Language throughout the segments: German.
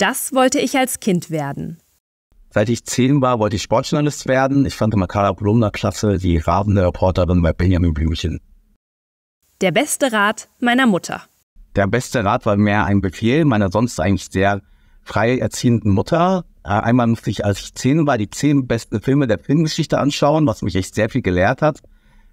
Das wollte ich als Kind werden. Seit ich zehn war, wollte ich Sportjournalist werden. Ich fand immer Carla Kolumna klasse, die rasende Reporterin bei Benjamin Blümchen. Der beste Rat meiner Mutter. Der beste Rat war mehr ein Befehl meiner sonst eigentlich sehr frei erziehenden Mutter. Äh, einmal musste ich, als ich zehn war, die zehn besten Filme der Filmgeschichte anschauen, was mich echt sehr viel gelehrt hat.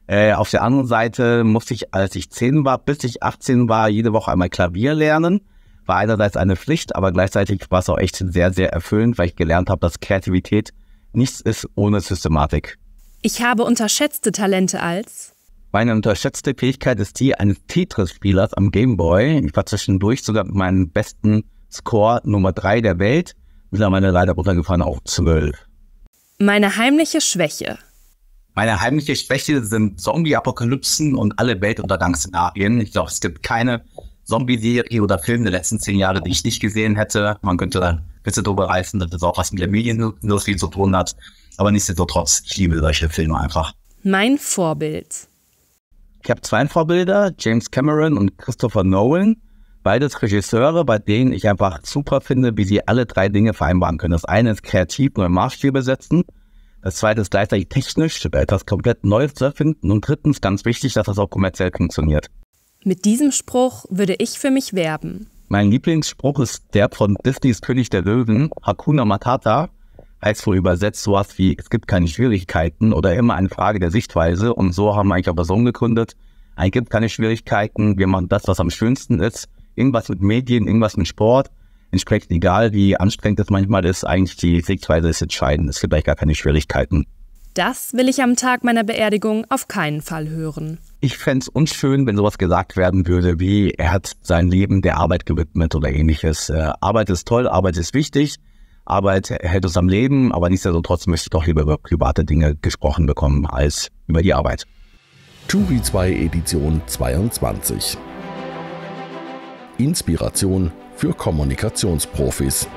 Äh, auf der anderen Seite musste ich, als ich zehn war, bis ich 18 war, jede Woche einmal Klavier lernen war einerseits eine Pflicht, aber gleichzeitig war es auch echt sehr, sehr erfüllend, weil ich gelernt habe, dass Kreativität nichts ist ohne Systematik. Ich habe unterschätzte Talente als. Meine unterschätzte Fähigkeit ist die eines Tetris-Spielers am Gameboy. Ich war zwischendurch sogar mit meinem besten Score Nummer 3 der Welt. Mittlerweile leider runtergefahren auf 12. Meine heimliche Schwäche. Meine heimliche Schwäche sind Zombie-Apokalypsen und alle Weltuntergangsszenarien. Ich glaube, es gibt keine Zombie-Serie oder Film der letzten zehn Jahre, die ich nicht gesehen hätte. Man könnte dann Witze drüber reißen, dass das auch was mit der Medienindustrie zu tun hat. Aber nichtsdestotrotz, ich liebe solche Filme einfach. Mein Vorbild. Ich habe zwei Vorbilder, James Cameron und Christopher Nolan. Beides Regisseure, bei denen ich einfach super finde, wie sie alle drei Dinge vereinbaren können. Das eine ist kreativ neue Maßstäbe setzen. Das zweite ist gleichzeitig technisch, etwas komplett Neues zu erfinden. Und drittens, ganz wichtig, dass das auch kommerziell funktioniert. Mit diesem Spruch würde ich für mich werben. Mein Lieblingsspruch ist der von Disneys König der Löwen, Hakuna Matata, heißt wohl übersetzt sowas wie, es gibt keine Schwierigkeiten oder immer eine Frage der Sichtweise. Und so haben wir eigentlich auch Amazon gegründet. Es gibt keine Schwierigkeiten, wir machen das, was am schönsten ist. Irgendwas mit Medien, irgendwas mit Sport. Entsprechend egal, wie anstrengend es manchmal ist, eigentlich die Sichtweise ist entscheidend. Es gibt eigentlich gar keine Schwierigkeiten. Das will ich am Tag meiner Beerdigung auf keinen Fall hören. Ich fände es unschön, wenn sowas gesagt werden würde, wie er hat sein Leben der Arbeit gewidmet oder ähnliches. Äh, Arbeit ist toll, Arbeit ist wichtig, Arbeit hält uns am Leben, aber nichtsdestotrotz möchte ich doch lieber über private Dinge gesprochen bekommen als über die Arbeit. Turi 2 Edition 22 Inspiration für Kommunikationsprofis.